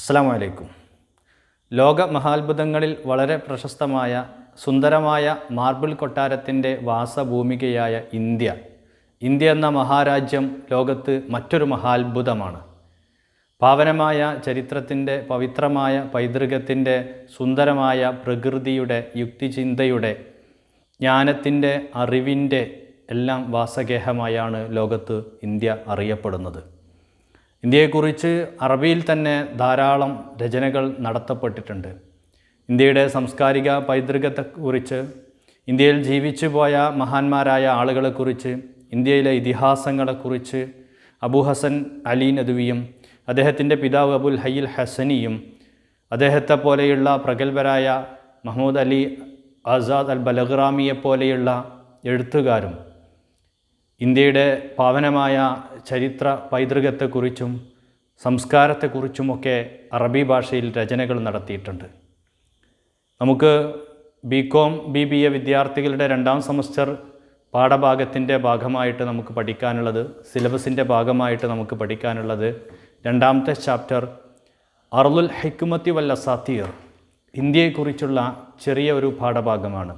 അസ്സാമലൈക്കും ലോക മഹാത്ഭുതങ്ങളിൽ വളരെ പ്രശസ്തമായ സുന്ദരമായ മാർബിൾ കൊട്ടാരത്തിൻ്റെ വാസഭൂമികയായ ഇന്ത്യ ഇന്ത്യ എന്ന മഹാരാജ്യം ലോകത്ത് മറ്റൊരു മഹാത്ഭുതമാണ് പാവനമായ ചരിത്രത്തിൻ്റെ പവിത്രമായ പൈതൃകത്തിൻ്റെ സുന്ദരമായ പ്രകൃതിയുടെ യുക്തിചിന്തയുടെ ജ്ഞാനത്തിൻ്റെ അറിവിൻ്റെ എല്ലാം വാസഗേഹമായാണ് ലോകത്ത് ഇന്ത്യ അറിയപ്പെടുന്നത് ഇന്ത്യയെക്കുറിച്ച് അറബിയിൽ തന്നെ ധാരാളം രചനകൾ നടത്തപ്പെട്ടിട്ടുണ്ട് ഇന്ത്യയുടെ സാംസ്കാരിക പൈതൃകത്തെക്കുറിച്ച് ഇന്ത്യയിൽ ജീവിച്ചു പോയ മഹാന്മാരായ ആളുകളെക്കുറിച്ച് ഇന്ത്യയിലെ ഇതിഹാസങ്ങളെക്കുറിച്ച് അബു ഹസൻ അലി നദുവിയും അദ്ദേഹത്തിൻ്റെ പിതാവ് അബുൽ ഹയ്യിൽ ഹസനിയും അദ്ദേഹത്തെ പോലെയുള്ള പ്രഗത്ഭരായ മഹമ്മൂദ് അലി ആസാദ് അൽ ബലഗ്രാമിയെ പോലെയുള്ള എഴുത്തുകാരും ഇന്ത്യയുടെ പാവനമായ ചരിത്ര പൈതൃകത്തെക്കുറിച്ചും സംസ്കാരത്തെക്കുറിച്ചുമൊക്കെ അറബി ഭാഷയിൽ രചനകൾ നടത്തിയിട്ടുണ്ട് നമുക്ക് B Com B B A വിദ്യാർത്ഥികളുടെ രണ്ടാം സെമസ്റ്റർ പാഠഭാഗത്തിൻ്റെ ഭാഗമായിട്ട് നമുക്ക് പഠിക്കാനുള്ളത് സിലബസിൻ്റെ ഭാഗമായിട്ട് നമുക്ക് പഠിക്കാനുള്ളത് രണ്ടാമത്തെ ചാപ്റ്റർ അർലുൽ ഹെക്കുമത്തി വല്ല സാത്തിയർ ഇന്ത്യയെക്കുറിച്ചുള്ള ചെറിയ ഒരു പാഠഭാഗമാണ്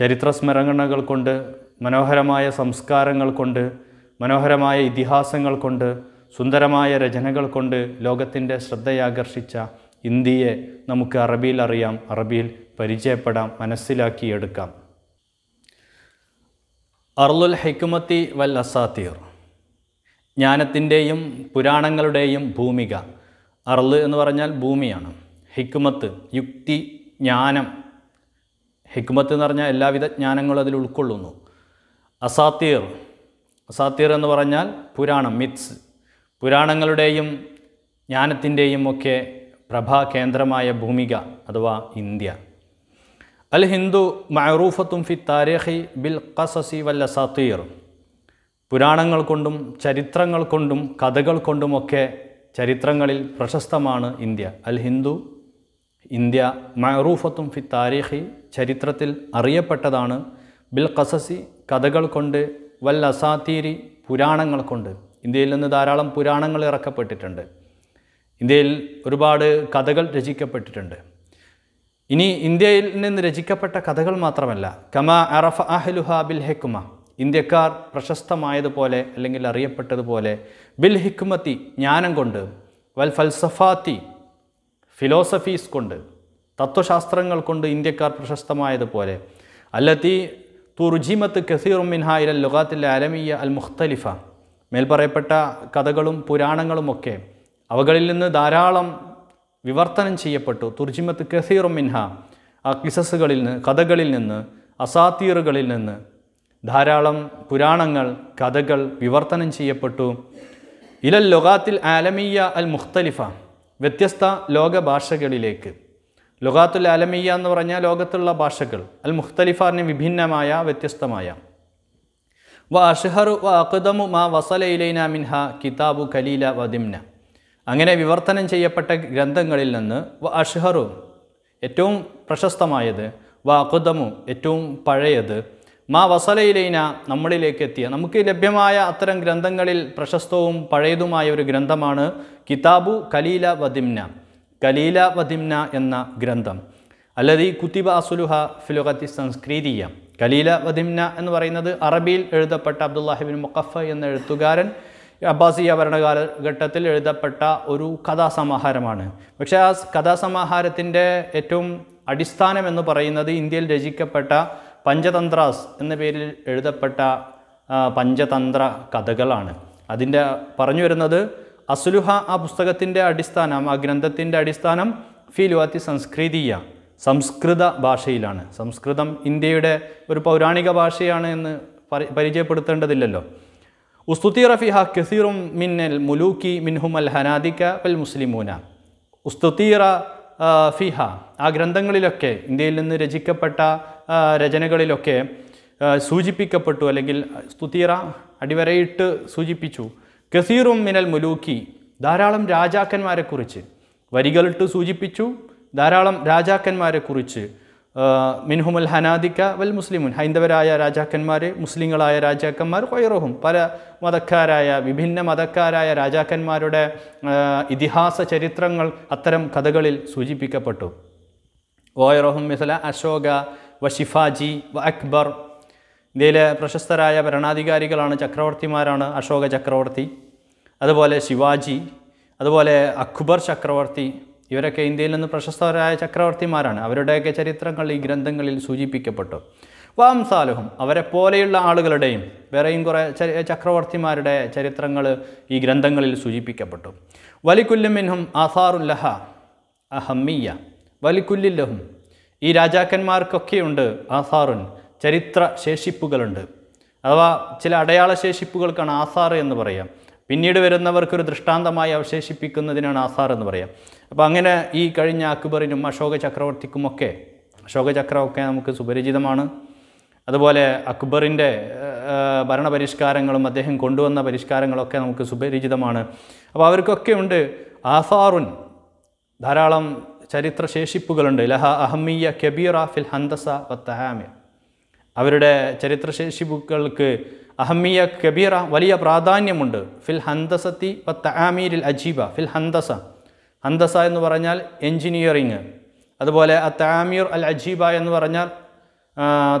ചരിത്ര സ്മരണകൾ കൊണ്ട് മനോഹരമായ സംസ്കാരങ്ങൾ കൊണ്ട് മനോഹരമായ ഇതിഹാസങ്ങൾ കൊണ്ട് സുന്ദരമായ രചനകൾ കൊണ്ട് ലോകത്തിൻ്റെ ശ്രദ്ധയാകർഷിച്ച ഇന്ത്യയെ നമുക്ക് അറബിയിൽ അറിയാം അറബിയിൽ പരിചയപ്പെടാം മനസ്സിലാക്കിയെടുക്കാം അർലുൽ ഹൈക്കുമത്തി വൽ അസാത്തീർ ജ്ഞാനത്തിൻ്റെയും പുരാണങ്ങളുടെയും ഭൂമിക അർള് എന്ന് പറഞ്ഞാൽ ഭൂമിയാണ് ഹിക്കുമത്ത് യുക്തി ജ്ഞാനം ഹിക്കുമത്ത് എന്ന് പറഞ്ഞാൽ എല്ലാവിധ ജ്ഞാനങ്ങളും അതിൽ ഉൾക്കൊള്ളുന്നു അസാത്തീർ അസാത്തീർ എന്ന് പറഞ്ഞാൽ പുരാണം മിത്സ് പുരാണങ്ങളുടെയും ജ്ഞാനത്തിൻ്റെയും ഒക്കെ പ്രഭാകേന്ദ്രമായ ഭൂമിക അഥവാ ഇന്ത്യ അൽ ഹിന്ദു മഹറൂഫത്തും ഫി താരേഹി ബിൽ ഖസസി വൽ അസാത്തീർ പുരാണങ്ങൾ കൊണ്ടും ചരിത്രങ്ങൾ കൊണ്ടും കഥകൾ കൊണ്ടുമൊക്കെ ചരിത്രങ്ങളിൽ പ്രശസ്തമാണ് ഇന്ത്യ അൽ ഹിന്ദു ഇന്ത്യ മഹറൂഫത്തും ഫി താരേഹി ചരിത്രത്തിൽ അറിയപ്പെട്ടതാണ് ബിൽ ഖസസി കഥകൾ കൊണ്ട് വൽ അസാത്തീരി പുരാണങ്ങൾ കൊണ്ട് ഇന്ത്യയിൽ നിന്ന് ധാരാളം പുരാണങ്ങൾ ഇറക്കപ്പെട്ടിട്ടുണ്ട് ഇന്ത്യയിൽ ഒരുപാട് കഥകൾ രചിക്കപ്പെട്ടിട്ടുണ്ട് ഇനി ഇന്ത്യയിൽ നിന്ന് രചിക്കപ്പെട്ട കഥകൾ മാത്രമല്ല കമ അറഫ അഹ്ലുഹ ബിൽ ഹെക്കുമ ഇന്ത്യക്കാർ പ്രശസ്തമായതുപോലെ അല്ലെങ്കിൽ അറിയപ്പെട്ടതുപോലെ ബിൽ ഹിക്കുമത്തി ജ്ഞാനം കൊണ്ട് വൽ ഫൽസഫാത്തി ഫിലോസഫീസ് കൊണ്ട് തത്വശാസ്ത്രങ്ങൾ കൊണ്ട് ഇന്ത്യക്കാർ പ്രശസ്തമായതുപോലെ അല്ലത്തി തുർജിമത്ത് കസീറും മിൻഹ ഇല ലുഗാത്തിൽ അലമിയ അൽ മുഖ്തലിഫ മേൽപ്പറയപ്പെട്ട കഥകളും പുരാണങ്ങളുമൊക്കെ അവകളിൽ നിന്ന് ധാരാളം വിവർത്തനം ചെയ്യപ്പെട്ടു തുർജിമത്ത് കസീറും മിൻഹ ആ കിസസുകളിൽ നിന്ന് കഥകളിൽ നിന്ന് അസാത്തീറുകളിൽ നിന്ന് ധാരാളം പുരാണങ്ങൾ കഥകൾ വിവർത്തനം ചെയ്യപ്പെട്ടു ഇലൽ ലൊഗാത്തിൽ ആലമീയ അൽ മുഖ്തലിഫ വ്യത്യസ്ത ലോകഭാഷകളിലേക്ക് ലുഗാത്തുൽ ആലമിയ എന്ന് പറഞ്ഞാൽ ലോകത്തുള്ള ഭാഷകൾ അൽ മുഖ്തലിഫാറിന് വിഭിന്നമായ വ്യത്യസ്തമായ വ അഷ്ഹറു വ അഖുദമു മാ വസല ഇലൈനാ മിൻഹ കിതാബു ഖലീല വദിംന അങ്ങനെ വിവർത്തനം ചെയ്യപ്പെട്ട ഗ്രന്ഥങ്ങളിൽ നിന്ന് വ അഷ്ഹറു ഏറ്റവും പ്രശസ്തമായത് വ അഖുദമു ഏറ്റവും പഴയത് മാ വസലയിലൈന നമ്മളിലേക്ക് എത്തിയ നമുക്ക് ലഭ്യമായ അത്തരം ഗ്രന്ഥങ്ങളിൽ പ്രശസ്തവും പഴയതുമായ ഒരു ഗ്രന്ഥമാണ് കിതാബു ഖലീല വദിംന കലീല വദിംന എന്ന ഗ്രന്ഥം അല്ലതി കുത്തിബ അസുലുഹ ഫിലുഖത്തി സംസ്കൃതീയ കലീല വദിംന എന്ന് പറയുന്നത് അറബിയിൽ എഴുതപ്പെട്ട അബ്ദുല്ലാഹിബിൻ മുഖഫ് എന്ന എഴുത്തുകാരൻ അബ്ബാസിയ ഭരണകാലഘട്ടത്തിൽ എഴുതപ്പെട്ട ഒരു കഥാസമാഹാരമാണ് പക്ഷേ ആ കഥാസമാഹാരത്തിൻ്റെ ഏറ്റവും അടിസ്ഥാനം എന്ന് പറയുന്നത് ഇന്ത്യയിൽ രചിക്കപ്പെട്ട പഞ്ചതന്ത്രാസ് എന്ന പേരിൽ എഴുതപ്പെട്ട പഞ്ചതന്ത്ര കഥകളാണ് അതിൻ്റെ പറഞ്ഞു വരുന്നത് അസുലുഹ ആ പുസ്തകത്തിൻ്റെ അടിസ്ഥാനം ആ ഗ്രന്ഥത്തിൻ്റെ അടിസ്ഥാനം ഫിലുവാത്തി സംസ്കൃതിയ സംസ്കൃത ഭാഷയിലാണ് സംസ്കൃതം ഇന്ത്യയുടെ ഒരു പൗരാണിക ഭാഷയാണ് എന്ന് പരിചയപ്പെടുത്തേണ്ടതില്ലല്ലോ ഉസ്തുതി റഫിഹ കസീറും മിന്നൽ മുലൂക്കി മിൻഹും അൽ ഹനാദിക്ക വൽ മുസ്ലിമൂന ഉസ്തുതീറ ഫിഹ ആ ഗ്രന്ഥങ്ങളിലൊക്കെ ഇന്ത്യയിൽ നിന്ന് രചിക്കപ്പെട്ട രചനകളിലൊക്കെ സൂചിപ്പിക്കപ്പെട്ടു അല്ലെങ്കിൽ സ്തുതീറ അടിവരയിട്ട് സൂചിപ്പിച്ചു കസീറും മിനൽ മുലൂക്കി ധാരാളം രാജാക്കന്മാരെക്കുറിച്ച് വരികളിട്ട് സൂചിപ്പിച്ചു ധാരാളം രാജാക്കന്മാരെക്കുറിച്ച് മിൻഹുമുൽ ഹനാദിക്ക വൽ മുസ്ലിമുൻ ഹൈന്ദവരായ രാജാക്കന്മാർ മുസ്ലിങ്ങളായ രാജാക്കന്മാർ കൊയറുഹും പല മതക്കാരായ വിഭിന്ന മതക്കാരായ രാജാക്കന്മാരുടെ ഇതിഹാസ ചരിത്രങ്ങൾ അത്തരം കഥകളിൽ സൂചിപ്പിക്കപ്പെട്ടു ഓയറഹും മിസല അശോക വ ഷിഫാജി വ അക്ബർ ഇന്ത്യയിലെ പ്രശസ്തരായ ഭരണാധികാരികളാണ് ചക്രവർത്തിമാരാണ് അശോക ചക്രവർത്തി അതുപോലെ ശിവാജി അതുപോലെ അക്ബർ ചക്രവർത്തി ഇവരൊക്കെ ഇന്ത്യയിൽ നിന്ന് പ്രശസ്തരായ ചക്രവർത്തിമാരാണ് അവരുടെയൊക്കെ ചരിത്രങ്ങൾ ഈ ഗ്രന്ഥങ്ങളിൽ സൂചിപ്പിക്കപ്പെട്ടു അവരെ പോലെയുള്ള ആളുകളുടെയും വേറെയും കുറേ ചക്രവർത്തിമാരുടെ ചരിത്രങ്ങൾ ഈ ഗ്രന്ഥങ്ങളിൽ സൂചിപ്പിക്കപ്പെട്ടു വലിക്കുല്ലുമിൻഹും ആസാറുല്ലഹ അഹമ്മിയ വലിക്കുല്ലില്ലഹും ഈ രാജാക്കന്മാർക്കൊക്കെയുണ്ട് ആസാറുൻ ചരിത്ര ശേഷിപ്പുകളുണ്ട് അഥവാ ചില അടയാള ശേഷിപ്പുകൾക്കാണ് ആസാർ എന്ന് പറയാം പിന്നീട് വരുന്നവർക്കൊരു ദൃഷ്ടാന്തമായി അവശേഷിപ്പിക്കുന്നതിനാണ് ആസാർ എന്ന് പറയാം അപ്പോൾ അങ്ങനെ ഈ കഴിഞ്ഞ അക്ബറിനും അശോക ചക്രവർത്തിക്കുമൊക്കെ അശോക ചക്രമൊക്കെ നമുക്ക് സുപരിചിതമാണ് അതുപോലെ അക്ബറിൻ്റെ ഭരണപരിഷ്കാരങ്ങളും അദ്ദേഹം കൊണ്ടുവന്ന പരിഷ്കാരങ്ങളൊക്കെ നമുക്ക് സുപരിചിതമാണ് അപ്പോൾ അവർക്കൊക്കെ ഉണ്ട് ആസാറുൻ ധാരാളം ചരിത്ര ശേഷിപ്പുകളുണ്ട് ലഹ അഹമ്മിയ കബീറ ഫിൽ ഹന്തസ വത്തഹാമിയ അവരുടെ ചരിത്രശേഷി ബുക്കുകൾക്ക് അഹമ്മിയ കബീറ വലിയ പ്രാധാന്യമുണ്ട് ഫിൽ ഹന്തസത്തി പത്ത് ആമീരിൽ അജീബ ഫിൽ ഹന്തസ ഹന്തസ എന്ന് പറഞ്ഞാൽ എൻജിനീയറിങ് അതുപോലെ അ താമീർ അൽ അജീബ എന്ന് പറഞ്ഞാൽ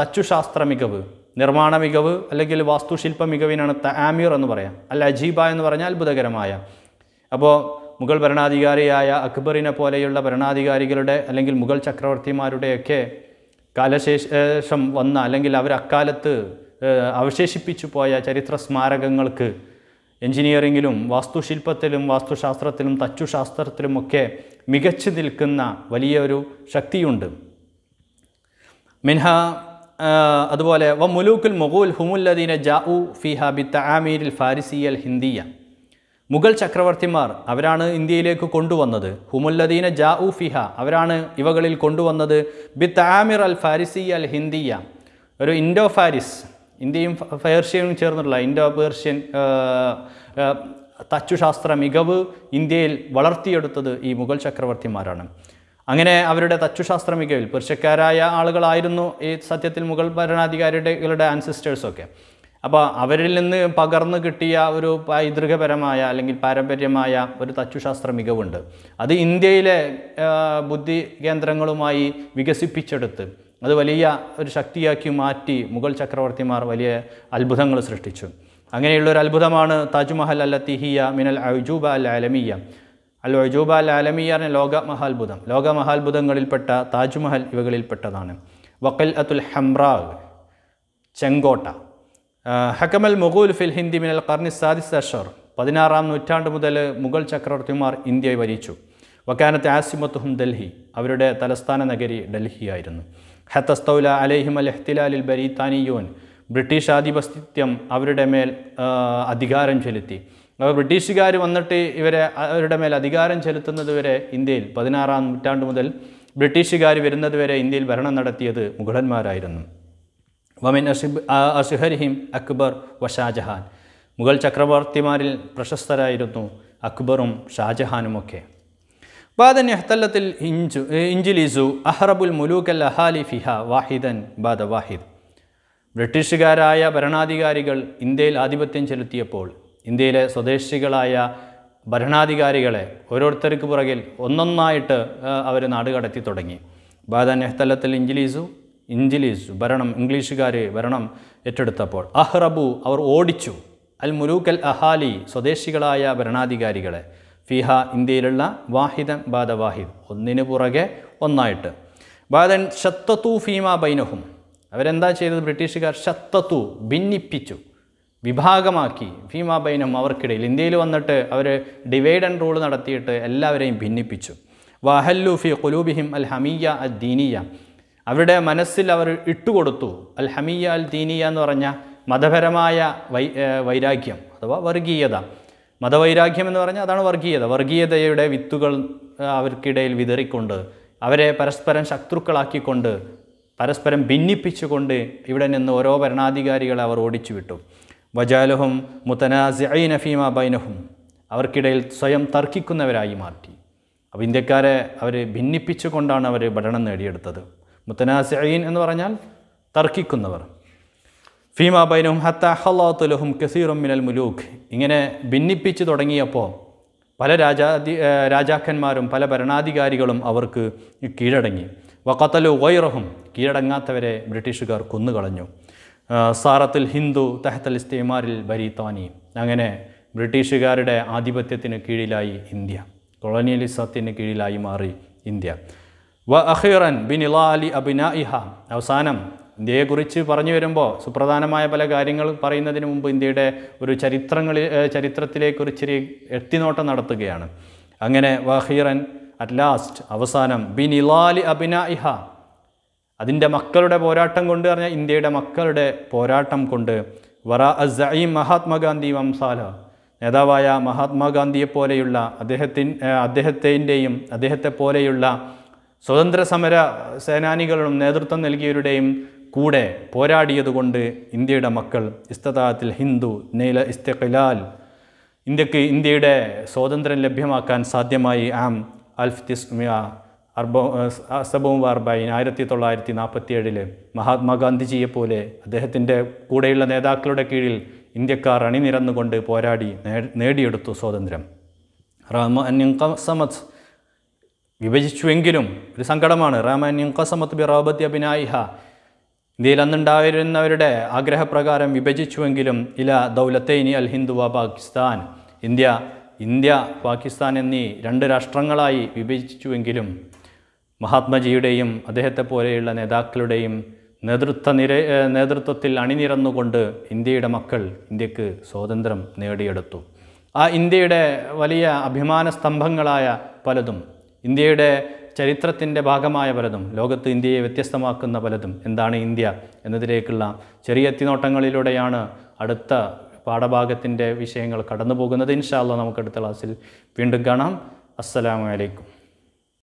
തച്ചുശാസ്ത്ര മികവ് നിർമ്മാണ മികവ് അല്ലെങ്കിൽ വാസ്തുശില്പ മികവിനാണ് താമീർ എന്ന് പറയാം അൽ അജീബ എന്ന് പറഞ്ഞാൽ അത്ഭുതകരമായ അപ്പോൾ മുഗൾ ഭരണാധികാരിയായ അക്ബറിനെ പോലെയുള്ള ഭരണാധികാരികളുടെ അല്ലെങ്കിൽ മുഗൾ ചക്രവർത്തിമാരുടെയൊക്കെ കാലശേഷം വന്ന അല്ലെങ്കിൽ അവർ അക്കാലത്ത് അവശേഷിപ്പിച്ചു പോയ ചരിത്ര സ്മാരകങ്ങൾക്ക് എഞ്ചിനീയറിങ്ങിലും വാസ്തുശില്പത്തിലും വാസ്തുശാസ്ത്രത്തിലും തച്ചുശാസ്ത്രത്തിലുമൊക്കെ മികച്ചു നിൽക്കുന്ന വലിയൊരു ശക്തിയുണ്ട് മിൻഹ അതുപോലെ വ മുലൂക്കുൽ മുഗൂൽ ഹുമുല്ലദീന ജാഉ ഫിഹ ബി തആമീരിൽ ഫാരിസിയൽ ഹിന്ദിയ മുഗൾ ചക്രവർത്തിമാർ അവരാണ് ഇന്ത്യയിലേക്ക് കൊണ്ടുവന്നത് ഹുമുല്ലദീന ജാ ഉ ഫിഹ അവരാണ് ഇവകളിൽ കൊണ്ടുവന്നത് ബിത്ത് ആമിർ അൽ ഫാരിസി അൽ ഹിന്ദിയ ഒരു ഇൻഡോ ഫാരിസ് ഇന്ത്യയും പേർഷ്യയും ചേർന്നിട്ടുള്ള ഇൻഡോ പേർഷ്യൻ തച്ചുശാസ്ത്ര മികവ് ഇന്ത്യയിൽ വളർത്തിയെടുത്തത് ഈ മുഗൾ ചക്രവർത്തിമാരാണ് അങ്ങനെ അവരുടെ തച്ചുശാസ്ത്ര മികവിൽ പേർഷ്യക്കാരായ ആളുകളായിരുന്നു ഈ സത്യത്തിൽ മുഗൾ ഭരണാധികാരികളുടെ ആൻസിസ്റ്റേഴ്സൊക്കെ അപ്പോൾ അവരിൽ നിന്ന് പകർന്നു കിട്ടിയ ഒരു പൈതൃകപരമായ അല്ലെങ്കിൽ പാരമ്പര്യമായ ഒരു തച്ചുശാസ്ത്ര മികവുണ്ട് അത് ഇന്ത്യയിലെ ബുദ്ധി കേന്ദ്രങ്ങളുമായി വികസിപ്പിച്ചെടുത്ത് അത് വലിയ ഒരു ശക്തിയാക്കി മാറ്റി മുഗൾ ചക്രവർത്തിമാർ വലിയ അത്ഭുതങ്ങൾ സൃഷ്ടിച്ചു അങ്ങനെയുള്ള ഒരു അത്ഭുതമാണ് താജ്മഹൽ അല്ല തിഹിയ മിനൽ അജൂബ അൽ ആലമിയ അൽ അജൂബ അൽ ആലമിയ എന്ന ലോക മഹാത്ഭുതം ലോക മഹാത്ഭുതങ്ങളിൽപ്പെട്ട താജ്മഹൽ ഇവകളിൽപ്പെട്ടതാണ് വക്കൽ അതുൽ ഹംറാഗ് ചെങ്കോട്ട ഹക്കമൽ മുഗൂൽ ഫിൽ ഹിന്ദി മിനൽ കർണി സാദിസ് അഷർ പതിനാറാം നൂറ്റാണ്ട് മുതൽ മുഗൾ ചക്രവർത്തിമാർ ഇന്ത്യയെ ഭരിച്ചു വക്കാനത്ത് ആസിമത്തുഹും ഡൽഹി അവരുടെ തലസ്ഥാന നഗരി ഡൽഹിയായിരുന്നു ഹത്തസ്തൗല അലൈഹിം അൽ എഹ്തിലാലിൽ താനിയോൻ ബ്രിട്ടീഷ് ആധിപത്യം അവരുടെ മേൽ അധികാരം ചെലുത്തി അപ്പോൾ ബ്രിട്ടീഷുകാർ വന്നിട്ട് ഇവരെ അവരുടെ മേൽ അധികാരം ചെലുത്തുന്നത് വരെ ഇന്ത്യയിൽ പതിനാറാം നൂറ്റാണ്ട് മുതൽ ബ്രിട്ടീഷുകാർ വരുന്നത് വരെ ഇന്ത്യയിൽ ഭരണം നടത്തിയത് മുഗളന്മാരായിരുന്നു വമിൻ അഷിബ് അഷിഹരിഹിം അക്ബർ വഷാജഹാൻ മുഗൾ ചക്രവർത്തിമാരിൽ പ്രശസ്തരായിരുന്നു അക്ബറും ഷാജഹാനുമൊക്കെ ബാദൻ എഹ്തല്ലത്തിൽ ഇഞ്ചു ഇഞ്ചിലിസു അഹ്റബുൽ മുലൂക്കൽ അഹാലി ഫിഹ വാഹിദൻ ബാദ വാഹിദ് ബ്രിട്ടീഷുകാരായ ഭരണാധികാരികൾ ഇന്ത്യയിൽ ആധിപത്യം ചെലുത്തിയപ്പോൾ ഇന്ത്യയിലെ സ്വദേശികളായ ഭരണാധികാരികളെ ഓരോരുത്തർക്ക് പുറകിൽ ഒന്നൊന്നായിട്ട് അവർ നാടുകടത്തി തുടങ്ങി ബാദൻ എഹ്തല്ലത്തിൽ ഇഞ്ചിലിസു ഇഞ്ചിലീസ് ഭരണം ഇംഗ്ലീഷുകാർ ഭരണം ഏറ്റെടുത്തപ്പോൾ അഹ്റബു അവർ ഓടിച്ചു അൽ മുലൂക്കൽ അഹാലി സ്വദേശികളായ ഭരണാധികാരികളെ ഫിഹ ഇന്ത്യയിലുള്ള വാഹിദൻ ബാദ വാഹിദ് ഒന്നിനു പുറകെ ഒന്നായിട്ട് ബാദൻ ഷത്തത്തു ഫീമ ബൈനഹും അവരെന്താ ചെയ്തത് ബ്രിട്ടീഷുകാർ ഷത്തത്തു ഭിന്നിപ്പിച്ചു വിഭാഗമാക്കി ഫീമ ബൈനം അവർക്കിടയിൽ ഇന്ത്യയിൽ വന്നിട്ട് അവർ ഡിവൈഡ് ആൻഡ് റൂൾ നടത്തിയിട്ട് എല്ലാവരെയും ഭിന്നിപ്പിച്ചു വഹല്ലു ഫി കുലൂബിഹിം അൽ ഹമീയ അൽ അവരുടെ മനസ്സിൽ അവർ ഇട്ടുകൊടുത്തു അൽ ഹമിയ അൽ ദീനിയ എന്ന് പറഞ്ഞ മതപരമായ വൈ വൈരാഗ്യം അഥവാ വർഗീയത മതവൈരാഗ്യം എന്ന് പറഞ്ഞാൽ അതാണ് വർഗീയത വർഗീയതയുടെ വിത്തുകൾ അവർക്കിടയിൽ വിതറിക്കൊണ്ട് അവരെ പരസ്പരം ശത്രുക്കളാക്കിക്കൊണ്ട് പരസ്പരം ഭിന്നിപ്പിച്ചുകൊണ്ട് ഇവിടെ നിന്ന് ഓരോ ഭരണാധികാരികളെ അവർ ഓടിച്ചു വിട്ടു വജാലുഹും മുത്തനാസിഅന ഫീമ ബൈനഹും അവർക്കിടയിൽ സ്വയം തർക്കിക്കുന്നവരായി മാറ്റി അപ്പോൾ ഇന്ത്യക്കാരെ അവർ ഭിന്നിപ്പിച്ചുകൊണ്ടാണ് അവർ ഭരണം നേടിയെടുത്തത് മുത്തനാസിഈൻ എന്ന് പറഞ്ഞാൽ തർക്കിക്കുന്നവർ ഫീമാ ബൈനഹും ഹത്ത ലഹും കസീറും മിനൽ മുലൂഖ് ഇങ്ങനെ ഭിന്നിപ്പിച്ച് തുടങ്ങിയപ്പോൾ പല രാജാധി രാജാക്കന്മാരും പല ഭരണാധികാരികളും അവർക്ക് കീഴടങ്ങി വക്കത്തലു വൈറഹും കീഴടങ്ങാത്തവരെ ബ്രിട്ടീഷുകാർ കൊന്നുകളഞ്ഞു സാറത്തുൽ ഹിന്ദു തഹത്തൽ ഇസ്തേമാരിൽ ബരീത്താനി അങ്ങനെ ബ്രിട്ടീഷുകാരുടെ ആധിപത്യത്തിന് കീഴിലായി ഇന്ത്യ കൊളോണിയലിസത്തിന് കീഴിലായി മാറി ഇന്ത്യ വ ബിനിലാലി ബിനിലാ അലി അബിന ഇഹ അവസാനം ഇന്ത്യയെക്കുറിച്ച് പറഞ്ഞു വരുമ്പോൾ സുപ്രധാനമായ പല കാര്യങ്ങൾ പറയുന്നതിന് മുമ്പ് ഇന്ത്യയുടെ ഒരു ചരിത്രങ്ങളിൽ ചരിത്രത്തിലേക്ക് എത്തിനോട്ടം നടത്തുകയാണ് അങ്ങനെ വഹീറൻ അറ്റ് ലാസ്റ്റ് അവസാനം ബിനിലാലി അബിന ഇഹ അതിൻ്റെ മക്കളുടെ പോരാട്ടം കൊണ്ട് പറഞ്ഞാൽ ഇന്ത്യയുടെ മക്കളുടെ പോരാട്ടം കൊണ്ട് വറ അസഈം മഹാത്മാഗാന്ധി വംസാല നേതാവായ മഹാത്മാഗാന്ധിയെപ്പോലെയുള്ള അദ്ദേഹത്തിൻ അദ്ദേഹത്തിൻ്റെയും അദ്ദേഹത്തെ പോലെയുള്ള സ്വതന്ത്ര സമര സേനാനികളും നേതൃത്വം നൽകിയവരുടെയും കൂടെ പോരാടിയതുകൊണ്ട് ഇന്ത്യയുടെ മക്കൾ ഇസ്തതാത്തിൽ ഹിന്ദു നെയ്ല ഇസ്തഖിലാൽ ഇന്ത്യക്ക് ഇന്ത്യയുടെ സ്വാതന്ത്ര്യം ലഭ്യമാക്കാൻ സാധ്യമായി ആം അൽഫ് തിസ്മിയ അർബോ അസബവും വാർബൈൻ ആയിരത്തി തൊള്ളായിരത്തി നാൽപ്പത്തി മഹാത്മാഗാന്ധിജിയെപ്പോലെ അദ്ദേഹത്തിൻ്റെ കൂടെയുള്ള നേതാക്കളുടെ കീഴിൽ ഇന്ത്യക്കാർ അണിനിരന്നുകൊണ്ട് പോരാടി നേടിയെടുത്തു സ്വാതന്ത്ര്യം റഹ്മ അന്യം വിഭജിച്ചുവെങ്കിലും ഒരു സങ്കടമാണ് റാമാന്യം കസമത്ത് ബി റോബത്തി അബിനായിഹ ഇന്ത്യയിൽ അന്നുണ്ടായിരുന്നവരുടെ ആഗ്രഹപ്രകാരം വിഭജിച്ചുവെങ്കിലും ഇല ദൗലത്തൈനി അൽ ഹിന്ദു വ പാകിസ്ഥാൻ ഇന്ത്യ ഇന്ത്യ പാകിസ്ഥാൻ എന്നീ രണ്ട് രാഷ്ട്രങ്ങളായി വിഭജിച്ചുവെങ്കിലും മഹാത്മജിയുടെയും അദ്ദേഹത്തെ പോലെയുള്ള നേതാക്കളുടെയും നേതൃത്വ നിര നേതൃത്വത്തിൽ അണിനിരന്നുകൊണ്ട് ഇന്ത്യയുടെ മക്കൾ ഇന്ത്യക്ക് സ്വാതന്ത്ര്യം നേടിയെടുത്തു ആ ഇന്ത്യയുടെ വലിയ അഭിമാന സ്തംഭങ്ങളായ പലതും ഇന്ത്യയുടെ ചരിത്രത്തിൻ്റെ ഭാഗമായ പലതും ലോകത്ത് ഇന്ത്യയെ വ്യത്യസ്തമാക്കുന്ന പലതും എന്താണ് ഇന്ത്യ എന്നതിലേക്കുള്ള ചെറിയ എത്തിനോട്ടങ്ങളിലൂടെയാണ് അടുത്ത പാഠഭാഗത്തിൻ്റെ വിഷയങ്ങൾ കടന്നു പോകുന്നത് ഇൻഷാല്ല നമുക്ക് അടുത്ത ക്ലാസ്സിൽ വീണ്ടും കാണാം അസ്സലാമലൈക്കും